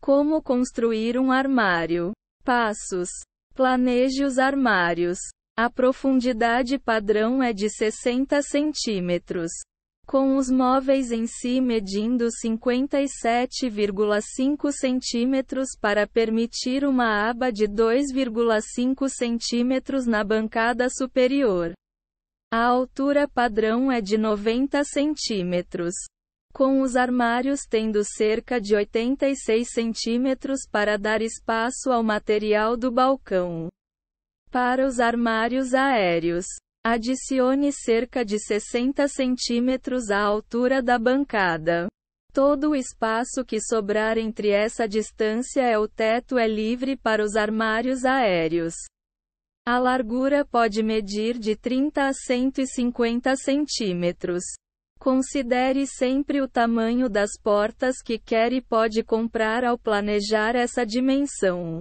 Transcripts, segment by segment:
Como construir um armário. Passos. Planeje os armários. A profundidade padrão é de 60 centímetros. Com os móveis em si medindo 57,5 centímetros para permitir uma aba de 2,5 centímetros na bancada superior. A altura padrão é de 90 centímetros com os armários tendo cerca de 86 centímetros para dar espaço ao material do balcão. Para os armários aéreos, adicione cerca de 60 centímetros à altura da bancada. Todo o espaço que sobrar entre essa distância é o teto é livre para os armários aéreos. A largura pode medir de 30 a 150 centímetros. Considere sempre o tamanho das portas que quer e pode comprar ao planejar essa dimensão.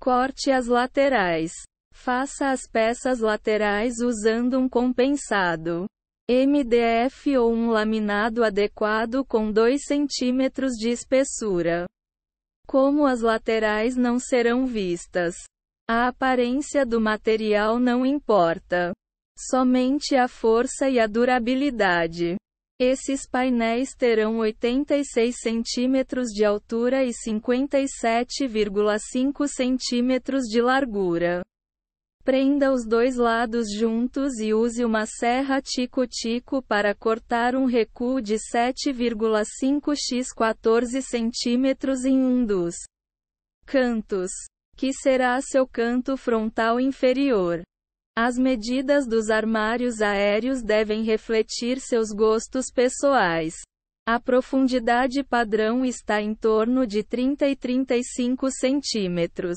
Corte as laterais. Faça as peças laterais usando um compensado MDF ou um laminado adequado com 2 cm de espessura. Como as laterais não serão vistas, a aparência do material não importa. Somente a força e a durabilidade. Esses painéis terão 86 centímetros de altura e 57,5 centímetros de largura. Prenda os dois lados juntos e use uma serra tico-tico para cortar um recuo de 7,5 x 14 centímetros em um dos cantos, que será seu canto frontal inferior. As medidas dos armários aéreos devem refletir seus gostos pessoais. A profundidade padrão está em torno de 30 e 35 centímetros.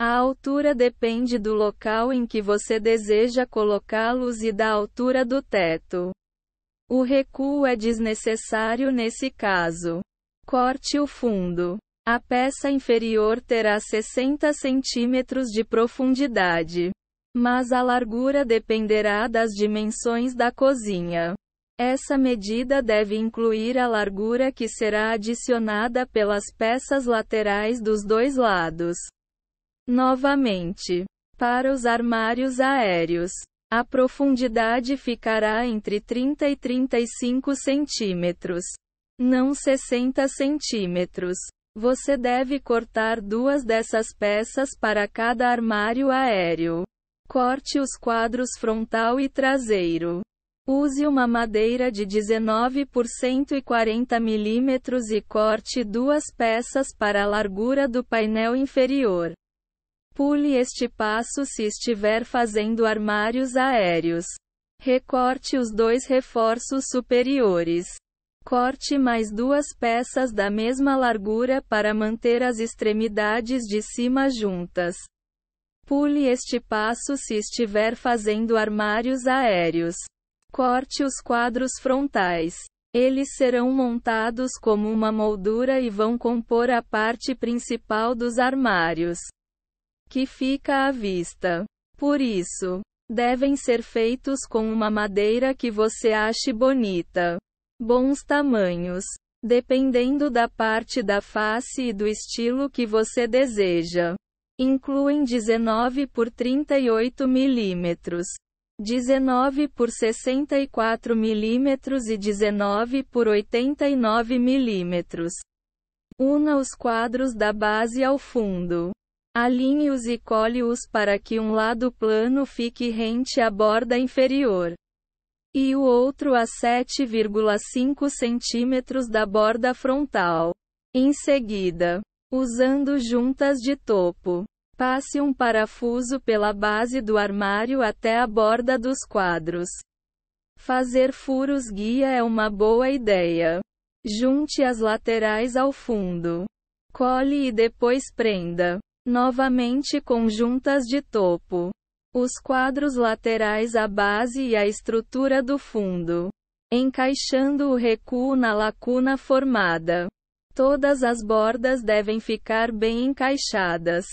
A altura depende do local em que você deseja colocá-los e da altura do teto. O recuo é desnecessário nesse caso. Corte o fundo. A peça inferior terá 60 centímetros de profundidade. Mas a largura dependerá das dimensões da cozinha. Essa medida deve incluir a largura que será adicionada pelas peças laterais dos dois lados. Novamente, para os armários aéreos, a profundidade ficará entre 30 e 35 centímetros, não 60 centímetros. Você deve cortar duas dessas peças para cada armário aéreo. Corte os quadros frontal e traseiro. Use uma madeira de 19 por 140 mm e corte duas peças para a largura do painel inferior. Pule este passo se estiver fazendo armários aéreos. Recorte os dois reforços superiores. Corte mais duas peças da mesma largura para manter as extremidades de cima juntas. Pule este passo se estiver fazendo armários aéreos. Corte os quadros frontais. Eles serão montados como uma moldura e vão compor a parte principal dos armários, que fica à vista. Por isso, devem ser feitos com uma madeira que você ache bonita. Bons tamanhos, dependendo da parte da face e do estilo que você deseja incluem 19 por 38 milímetros, 19 por 64 milímetros e 19 por 89 milímetros. Una os quadros da base ao fundo. Alinhe-os e colhe-os para que um lado plano fique rente à borda inferior e o outro a 7,5 cm da borda frontal. Em seguida, Usando juntas de topo. Passe um parafuso pela base do armário até a borda dos quadros. Fazer furos guia é uma boa ideia. Junte as laterais ao fundo. Cole e depois prenda. Novamente com juntas de topo. Os quadros laterais à base e a estrutura do fundo. Encaixando o recuo na lacuna formada. Todas as bordas devem ficar bem encaixadas.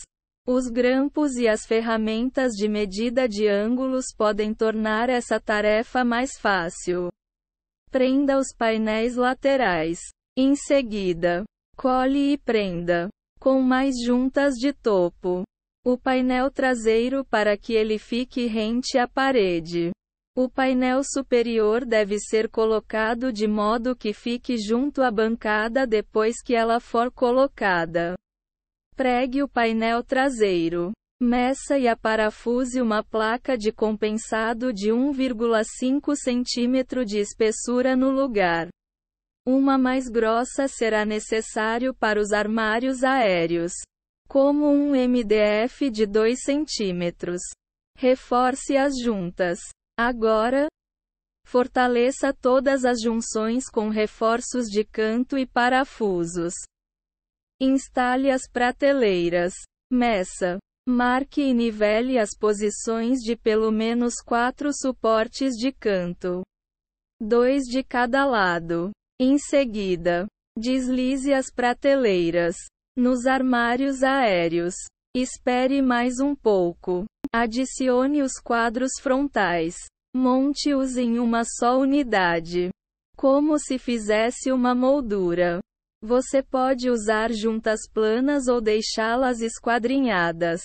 Os grampos e as ferramentas de medida de ângulos podem tornar essa tarefa mais fácil. Prenda os painéis laterais. Em seguida, cole e prenda com mais juntas de topo o painel traseiro para que ele fique rente à parede. O painel superior deve ser colocado de modo que fique junto à bancada depois que ela for colocada. Pregue o painel traseiro. Meça e aparafuse uma placa de compensado de 1,5 cm de espessura no lugar. Uma mais grossa será necessário para os armários aéreos, como um MDF de 2 cm. Reforce as juntas. Agora, fortaleça todas as junções com reforços de canto e parafusos. Instale as prateleiras. Meça. Marque e nivele as posições de pelo menos quatro suportes de canto. Dois de cada lado. Em seguida, deslize as prateleiras. Nos armários aéreos. Espere mais um pouco. Adicione os quadros frontais. Monte-os em uma só unidade. Como se fizesse uma moldura. Você pode usar juntas planas ou deixá-las esquadrinhadas.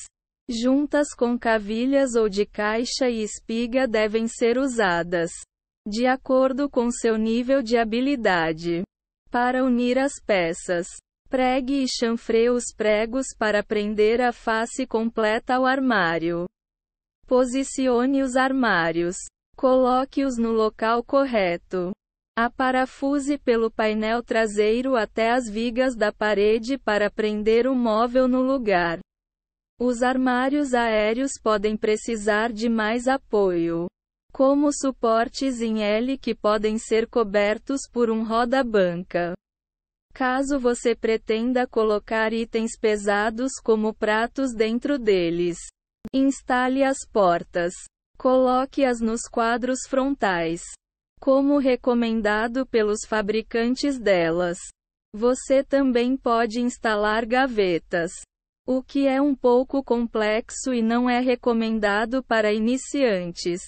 Juntas com cavilhas ou de caixa e espiga devem ser usadas. De acordo com seu nível de habilidade. Para unir as peças. Pregue e chanfreie os pregos para prender a face completa ao armário. Posicione os armários. Coloque-os no local correto. Aparafuse pelo painel traseiro até as vigas da parede para prender o móvel no lugar. Os armários aéreos podem precisar de mais apoio, como suportes em L que podem ser cobertos por um roda-banca. Caso você pretenda colocar itens pesados como pratos dentro deles, Instale as portas. Coloque-as nos quadros frontais, como recomendado pelos fabricantes delas. Você também pode instalar gavetas, o que é um pouco complexo e não é recomendado para iniciantes.